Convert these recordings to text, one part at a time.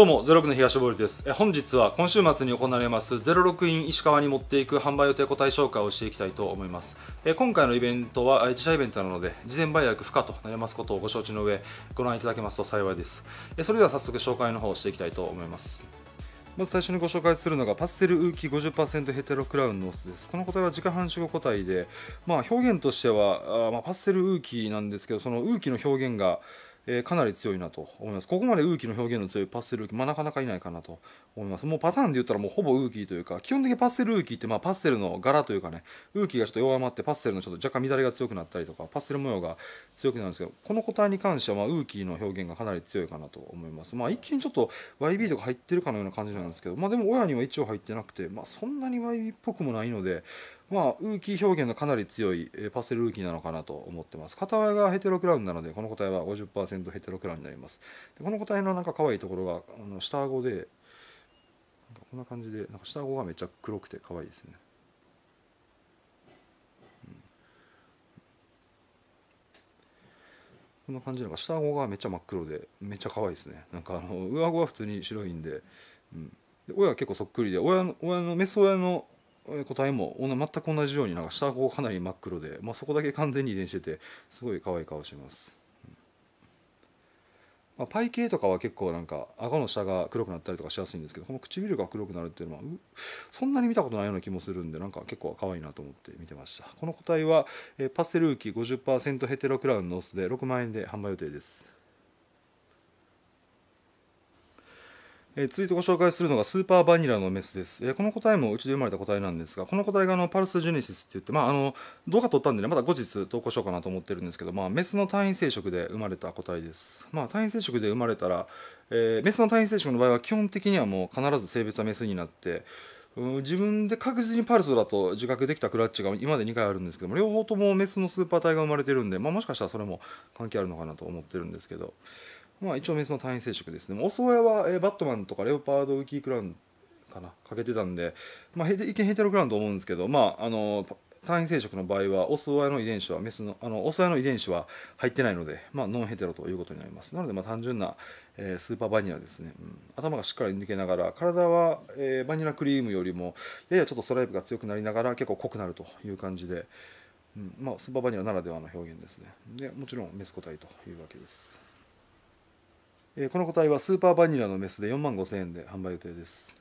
どうも、06の東堀です。え本日は今週末に行われます06イン石川に持っていく販売予定個体紹介をしていきたいと思います。え今回のイベントは自社イベントなので、事前売約不可となりますことをご承知の上、ご覧いただけますと幸いです。えそれでは早速紹介の方をしていきたいと思います。まず最初にご紹介するのがパステルウーキ50%ヘテロクラウンのオスです。この個体は自家繁殖個体で、まあ、表現としてはあ、まあ、パステルウーキなんですけど、そのウーキの表現が、えー、かなり強いなと思います。ここまでウーキーの表現の強いパステルウーキー、まあ、なかなかいないかなと思います。もうパターンで言ったらもうほぼウーキーというか、基本的にパステルウーキーって、まあ、パステルの柄というかね、ウーキーがちょっと弱まって、パステルのちょっと若干乱れが強くなったりとか、パステル模様が強くなるんですけど、この個体に関しては、まあ、ウーキーの表現がかなり強いかなと思います。まあ、一見ちょっと YB とか入ってるかのような感じなんですけど、まあ、でも親には一応入ってなくて、まあ、そんなに YB っぽくもないので、まあ、ウーキー表現のかなり強いパステルウーキーなのかなと思ってます。片親がヘテロクラウンなので、この個体は50%ヘテロクラウンになります。でこの個体のなんか可愛いところが、あの下顎で、こんな感じで、なんか下顎がめっちゃ黒くて可愛いですね。こんな感じの下顎がめっちゃ真っ黒でめっちゃ可愛いですねなんかあの上顎は普通に白いんで,、うん、で親は結構そっくりで親の親のメス親の個体も全く同じようになんか下がかなり真っ黒で、まあ、そこだけ完全に遺伝しててすごい可愛い顔します、まあ、パイ系とかは結構なんか顎の下が黒くなったりとかしやすいんですけどこの唇が黒くなるっていうのはそんなに見たことないような気もするんでなんか結構可愛いなと思って見てましたこの個体は、えパステルーキ50%ヘテロクラウンのオスで6万円で販売予定ですえー、続いてご紹介するのがスーパーバニラのメスです。えー、この個体もうちで生まれた個体なんですが、この個体があのパルスジュネシスって言って、まあ、あの動画撮ったんでね、まだ後日投稿しようかなと思ってるんですけど、まあ、メスの単位生殖で生まれた個体です。まあ、単位生殖で生まれたら、えー、メスの単位生殖の場合は基本的にはもう必ず性別はメスになって、自分で確実にパルスだと自覚できたクラッチが今まで2回あるんですけども両方ともメスのスーパー体が生まれてるんで、まあ、もしかしたらそれも関係あるのかなと思ってるんですけど、まあ一応メスの単位生殖ですね。お宗谷は、えー、バットマンとかレオパードウキークラウンかな、かけてたんで、まあ一見ヘテロクラウンと思うんですけど、まああの単位生殖の場合は、オス親の遺伝子は、メスの、あの、オス親の遺伝子は入ってないので、まあ、ノンヘテロということになります。なので、まあ、単純な、えー、スーパーバニラですね、うん。頭がしっかり抜けながら、体は、えー、バニラクリームよりも、ややちょっとストライプが強くなりながら、結構濃くなるという感じで、うん、まあ、スーパーバニラならではの表現ですね。で、もちろん、メス個体というわけです。この個体はスーパーバニラのメスで4万5000円で販売予定です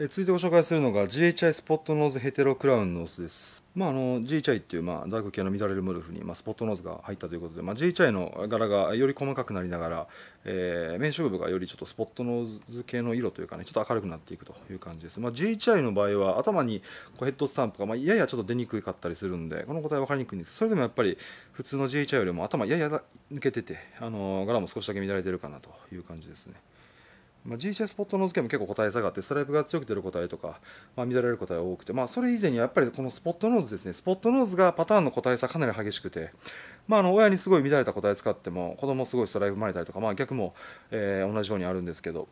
え続いてご紹介するのが GHI スポットノーズヘテロクラウンノースです。まあ、あの GHI っていう、まあ、ダーク系の乱れるムルフに、まあ、スポットノーズが入ったということで、まあ、GHI の柄がより細かくなりながら、えー、面色部がよりちょっとスポットノーズ系の色というかね、ちょっと明るくなっていくという感じです。まあ、GHI の場合は頭にこうヘッドスタンプが、まあ、ややちょっと出にくかったりするんで、この答え分かりにくいんですそれでもやっぱり普通の GHI よりも頭やや抜けてて、あの柄も少しだけ乱れてるかなという感じですね。まあ、GCS ポットノーズ系も結構個体差があってストライプが強く出る個体とか、まあ、乱れる個体が多くて、まあ、それ以前にやっぱりこのスポットノーズですねスポットノーズがパターンの個体差かなり激しくて、まあ、あの親にすごい乱れた答え使っても子供すごいストライプ生まれたりとか、まあ、逆も、えー、同じようにあるんですけど。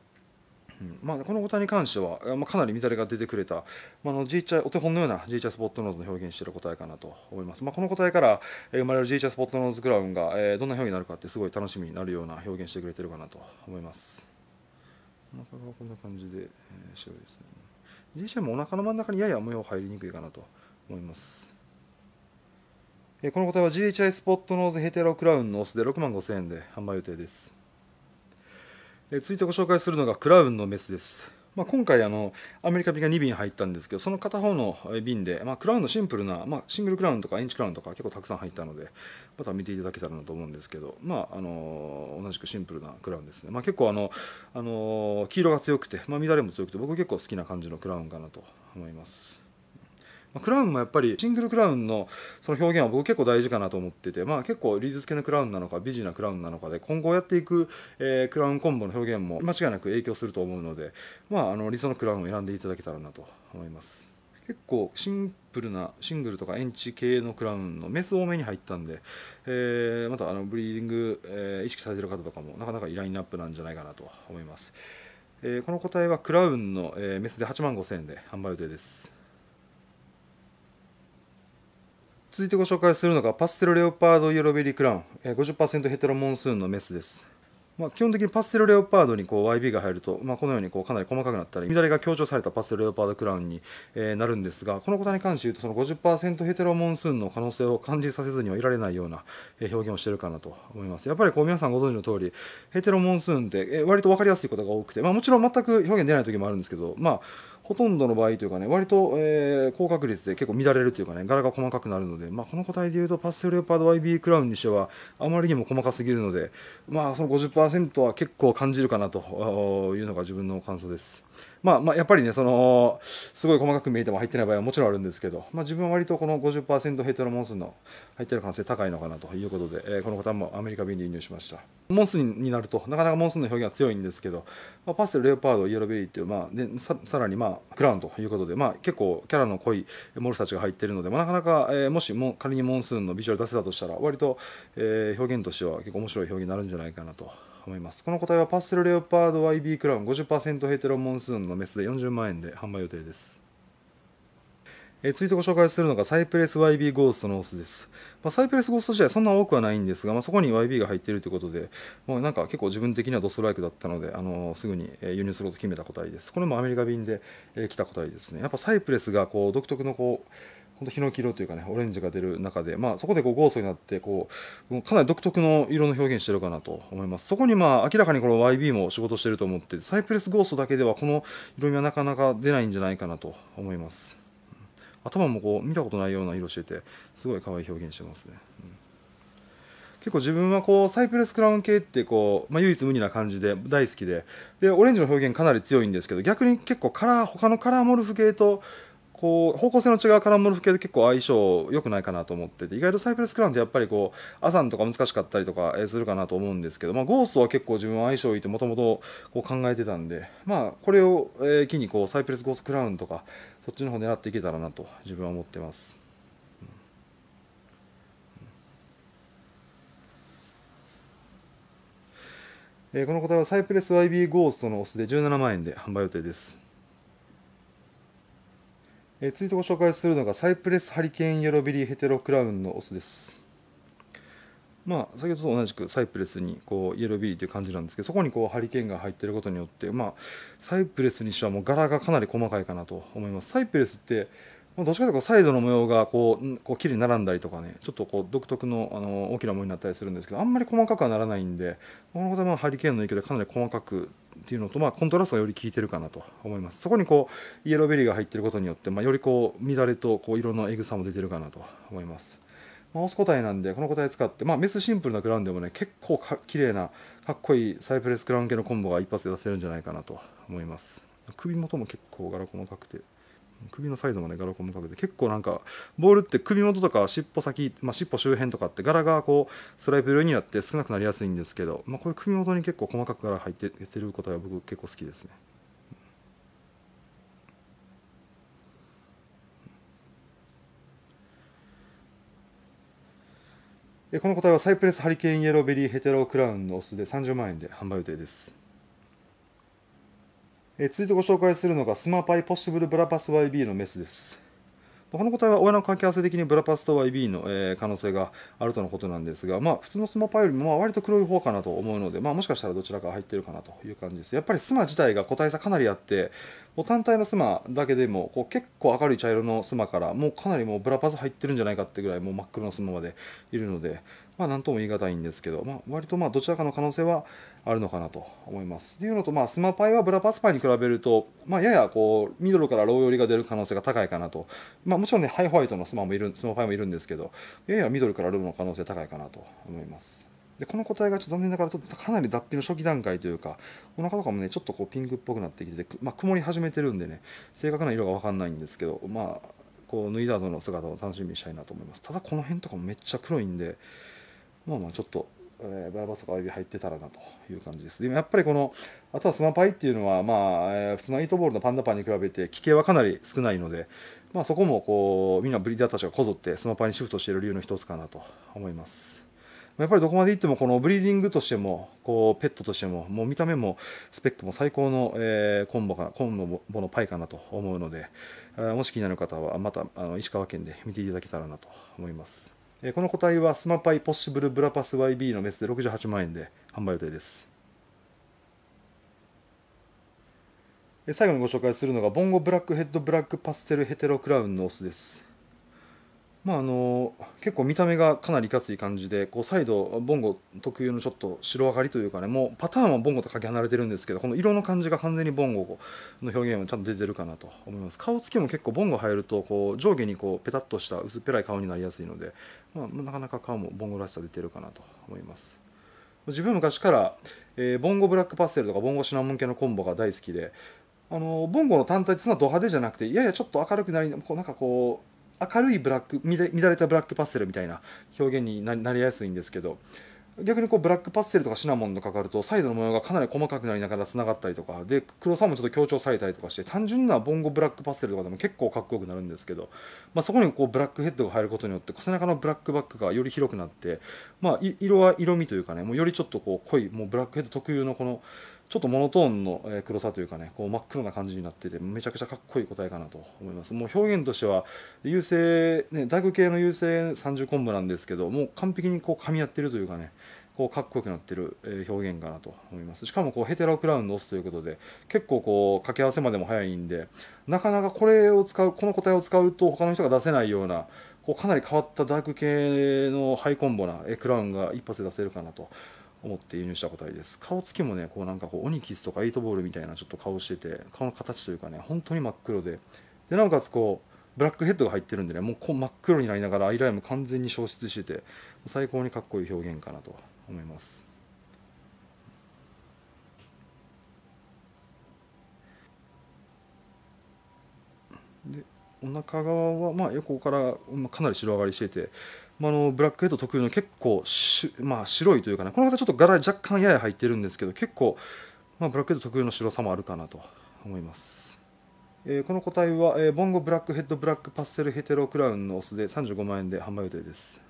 まあ、この答えに関しては、まあ、かなり乱れが出てくれた、まあ、の G チャお手本のような G チャスポットノーズの表現している個体かなと思います、まあ、この個体から生まれる G チャスポットノーズクラウンが、えー、どんな表現になるかってすごい楽しみになるような表現してくれてるかなと思います。お腹がこんな感じで、えー、白いですね。自社もお腹の真ん中にやや模様入りにくいかなと思います。えー、この答えは GHI スポットノーズヘテロクラウンのオスで6万5000円で販売予定です。えー、続いてご紹介するのがクラウンのメスです。まあ、今回あのアメリカ便が2便入ったんですけどその片方の便で、まあ、クラウンのシンプルな、まあ、シングルクラウンとかエンチクラウンとか結構たくさん入ったのでまた見ていただけたらなと思うんですけど、まあ、あの同じくシンプルなクラウンですね、まあ、結構あの、あの黄色が強くて、まあ、乱れも強くて僕結構好きな感じのクラウンかなと思います。クラウンもやっぱりシングルクラウンのその表現は僕結構大事かなと思ってて、まあ、結構リーズ付けのクラウンなのかビジーなクラウンなのかで今後やっていく、えー、クラウンコンボの表現も間違いなく影響すると思うので、まあ、あの理想のクラウンを選んでいただけたらなと思います。結構シンプルなシングルとかエンチ系のクラウンのメス多めに入ったんで、えー、またあのブリーディング、えー、意識されてる方とかもなかなかいいラインナップなんじゃないかなと思います、えー、この個体はクラウンの、えメスで8万5000円で販売予定です続いてご紹介するのがパステルレオパードイエロベリークラウン、えー、50%ヘテロモンスーンのメスです。まあ、基本的にパステルレオパードにこう YB が入ると、まあ、このようにこうかなり細かくなったり乱れが強調されたパステルレオパードクラウンに、えー、なるんですがこのことに関して言うとその50%ヘテロモンスーンの可能性を感じさせずにはいられないような表現をしてるかなと思いますやっぱりこう皆さんご存知の通りヘテロモンスーンって割と分かりやすいことが多くて、まあ、もちろん全く表現出ない時もあるんですけどまあほとんどの場合というかね、割と、えー、高確率で結構乱れるというかね、柄が細かくなるので、まあ、この個体でいうと、パステルレパード YB クラウンにしては、あまりにも細かすぎるので、まあ、その50%は結構感じるかなというのが自分の感想です。まあ、まあ、やっぱりね、その、すごい細かく見えても入ってない場合はもちろんあるんですけど、まあ、自分は割とこの50%ヘイトのモンスンの入ってる可能性高いのかなということで、えー、この方もアメリカ便で輸入しました。モンスンになると、なかなかモンスンの表現は強いんですけど、まあ、パステル、レオパード、イエローベリーっていう、まあ、でささらに、まあ、クラウンということで、まあ、結構キャラの濃いモルスたちが入ってるので、まあ、なかなか、えー、もしも仮にモンスンのビジュアル出せたとしたら、割と、えー、表現としては結構面白い表現になるんじゃないかなと。思いますこの答えはパステルレオパード YB クラウン50%ヘテロモンスーンのメスで40万円で販売予定ですえー、続いてご紹介するのがサイプレス YB ゴーストのオスです。まあ、サイプレスゴースト自体そんな多くはないんですが、まあ、そこに YB が入っているということで、もうなんか結構自分的にはドストライクだったので、あのー、すぐに輸入すること決めた個体です。これもアメリカ便で、え来た個体ですね。やっぱサイプレスがこう独特のこう、本当ヒノキ色というかねオレンジが出る中で、まあ、そこでこう豪素になってこうかなり独特の色の表現してるかなと思いますそこにまあ明らかにこの YB も仕事してると思ってサイプレスゴーストだけではこの色味はなかなか出ないんじゃないかなと思います頭もこう見たことないような色しててすごい可愛い表現してますね、うん結構自分はこうサイプレスクラウン系ってこう、まあ、唯一無二な感じで大好きででオレンジの表現かなり強いんですけど逆に結構カラー他のカラーモルフ系とこう方向性の違うカランルフ系で結構相性良くないかなと思ってて意外とサイプレスクラウンってやっぱりこうアサンとか難しかったりとかするかなと思うんですけど、まあ、ゴーストは結構自分は相性いいってもともと考えてたんで、まあ、これを、え機にこうサイプレスゴーストクラウンとかそっちの方狙っていけたらなと自分は思ってます。えこの答えはサイプレス YB ゴーストのオスで17万円で販売予定です。えー、続いてご紹介するのがサイプレスハリケーンヤロビリーヘテロクラウンのオスです。まあ、先ほどと同じくサイプレスにこうイエロービーという感じなんですけどそこにこうハリケーンが入ってることによって、まあ、サイプレスにしてはもう柄がかなり細かいかなと思いますサイプレスってどっちかというとサイドの模様がこうこう綺麗に並んだりとかねちょっとこう独特のあの大きな模様になったりするんですけどあんまり細かくはならないんでこの方はハリケーンの影響でかなり細かくっていうのと、まあ、コントラストがより効いてるかなと思いますそこにこうイエローベリーが入ってることによって、まあ、よりこう乱れとこう色のえぐさも出てるかなと思います、まあ、オス個体なんでこの個体使って、まあ、メスシンプルなクラウンでもね結構か綺麗なかっこいいサイプレスクラウン系のコンボが一発で出せるんじゃないかなと思います首元も結構柄細かくて、首のサイドまで柄細かくて結構なんかボールって首元とか尻尾先、まあ、尻尾周辺とかって柄がこうストライプ色になって少なくなりやすいんですけど、まあ、こういう首元に結構細かく柄入っててることが僕結構好きですね。この答えはサイプレスハリケーンイエローベリーヘテロクラウンのオスで30万円で販売予定です。えー、続いてご紹介するのがスマパイポッシブルブラパス YB のメスです。この個体は親の掛け合わせ的にブラパスと YB の、えー、可能性があるとのことなんですが、まあ、普通のスマパイよりも、まあ、割と黒い方かなと思うので、まあ、もしかしたらどちらか入ってるかなという感じです。やっぱりスマ自体が個体差かなりあって、もう単体の妻だけでもこう結構明るい茶色のスからもうかなりもうブラパス入ってるんじゃないかってぐらいもう真っ黒の相撲までいるのでまあ何とも言い難いんですけど、まあ、割とまあどちらかの可能性はあるのかなと思います。というのと、まあ、スマパイはブラパスパイに比べると、まあ、ややこうミドルからロー寄りが出る可能性が高いかなと、まあ、もちろんねハイホワイトのスマもいるスマパイもいるんですけどややミドルからローの可能性高いかなと思います。でこの個体がちょっと残念ながらちょっとかなり脱皮の初期段階というかお腹とかもねちょっとこうピンクっぽくなってきてて、まあ、曇り始めてるんでね正確な色が分かんないんですけどまあこう脱いだ後の姿を楽しみにしたいなと思いますただこの辺とかもめっちゃ黒いんでまあまあちょっと、えー、バイバスとか指入ってたらなという感じですでもやっぱりこのあとはスマパイっていうのはまあ、えー、普通のイートボールのパンダパンに比べて奇形はかなり少ないのでまあそこもこうみんなブリーダーたちがこぞってスマパイにシフトしている理由の一つかなと思いますやっぱりどこまでいってもこのブリーディングとしてもこうペットとしてももう見た目もスペックも最高の、えコンボかコンボのパイかなと思うので、もし気になる方はまたあの石川県で見ていただけたらなと思います、えこの個体はスマパイポッシブルブラパス YB のメスで68万円で販売予定です最後にご紹介するのがボンゴブラックヘッドブラックパステルヘテロクラウンのオスですまあ、あの結構見た目がかなりいかつい感じでこうサイドボンゴ特有のちょっと白上がりというかねもうパターンはボンゴとかけ離れてるんですけどこの色の感じが完全にボンゴの表現はちゃんと出てるかなと思います顔つきも結構ボンゴ入るとこう上下にこうペタッとした薄っぺらい顔になりやすいので、まあ、なかなか顔もボンゴらしさ出てるかなと思います自分昔から、えー、ボンゴブラックパステルとかボンゴシナモン系のコンボが大好きであのボンゴの単体っていうのはド派手じゃなくてややちょっと明るくなりこうなんかこう明るいブラック乱れたブラックパステルみたいな表現になりやすいんですけど逆にこうブラックパステルとかシナモンとかかるとサイドの模様がかなり細かくなりながらつながったりとかで黒さもちょっと強調されたりとかして単純なボンゴブラックパステルとかでも結構かっこよくなるんですけど、まあ、そこにこうブラックヘッドが入ることによって背中のブラックバックがより広くなって、まあ、色は色味というかねもうよりちょっとこう濃いもうブラックヘッド特有のこのちょっとモノトーンの黒さというかね、こう真っ黒な感じになってて、めちゃくちゃかっこいい答えかなと思います。もう表現としては、優勢、ね、ダグ系の優勢30コンボなんですけど、もう完璧にこう噛み合ってるというかね、こうかっこよくなってる表現かなと思います。しかもこうヘテラクラウンドオ押すということで、結構こう掛け合わせまでも早いんで、なかなかこれを使う、この答えを使うと他の人が出せないような、こうかなり変わったダーク系のハイコンボなクラウンが一発で出せるかなと思って輸入した個体です顔つきもねこうなんかこうオニキスとかエイトボールみたいなちょっと顔してて顔の形というかね本当に真っ黒ででなおかつこうブラックヘッドが入ってるんでねもうこう真っ黒になりながらアイラインも完全に消失してて最高にかっこいい表現かなと思いますでお腹側はまあ横から、まあ、かなり白上がりしててまあ、のブラックヘッド特有の結構まあ、白いというかねこの方ちょっと柄若干やや入ってるんですけど結構、まあ、ブラックヘッド特有の白さもあるかなと思います、えー、この個体は、えー、ボンゴブラックヘッドブラックパステルヘテロクラウンのオスで35万円で販売予定です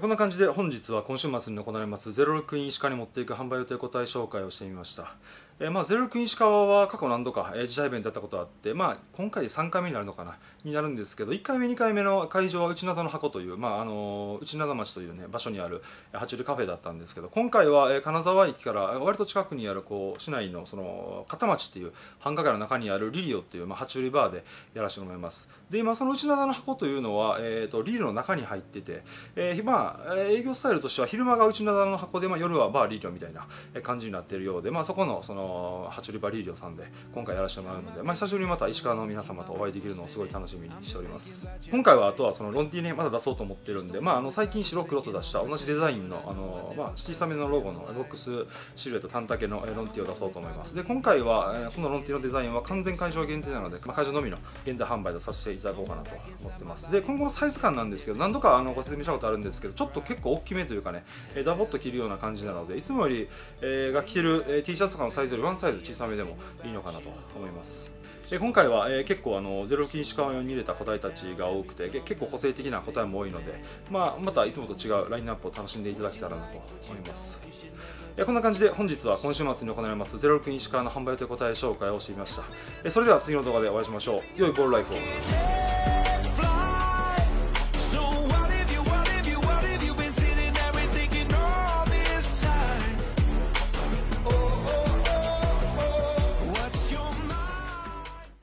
こんな感じで本日は今週末に行われます06イン鹿に持っていく販売予定個体紹介をしてみましたえー、まあ、ゼロ君石川は過去何度か、えー、自社イベントやったことあって、まあ、今回で3回目になるのかなになるんですけど1回目2回目の会場は内灘の箱という、まああのー、内灘町という、ね、場所にある爬虫類カフェだったんですけど今回は、えー、金沢駅から割と近くにあるこう市内のその片町っていう繁華街の中にあるリリオっていう、まあ、爬虫類バーでやらせてもらいますで今その内灘の箱というのは、えーと、とリリオの中に入ってて、えー、まあ、営業スタイルとしては昼間が内灘の箱で、まあ、夜はバーリリオみたいな感じになっているようで、まあ、そこのそののハチュリバリーリョさんで今回やらせてもらうので、まあ、久しぶりにまた石川の皆様とお会いできるのをすごい楽しみにしております今回はあとはそのロンティーねまだ出そうと思ってるんで、まあ、あの最近白黒と出した同じデザインのあの、まあ、小さめのロゴのボックスシルエット単竹のロンティーを出そうと思いますで今回はこのロンティーのデザインは完全会場限定なので、まあ、会場のみの現在販売とさせていただこうかなと思ってますで今後のサイズ感なんですけど何度かあのご説明したことあるんですけどちょっと結構大きめというかねダボっと着るような感じなのでいつもより、えー、が着てる T シャツとかのサイズズよワンサイズ小さめでもいいのかなと思います。で今回は、えー、結構あのゼロ禁止緩和に入れた答えたちが多くて結構個性的な答えも多いので、まあ、またいつもと違うラインナップを楽しんでいただけたらなと思います。えこんな感じで本日は今週末に行われます06西からの販売とい答え紹介をしてみましたえそれでは次の動画でお会いしましょう良いゴールライフを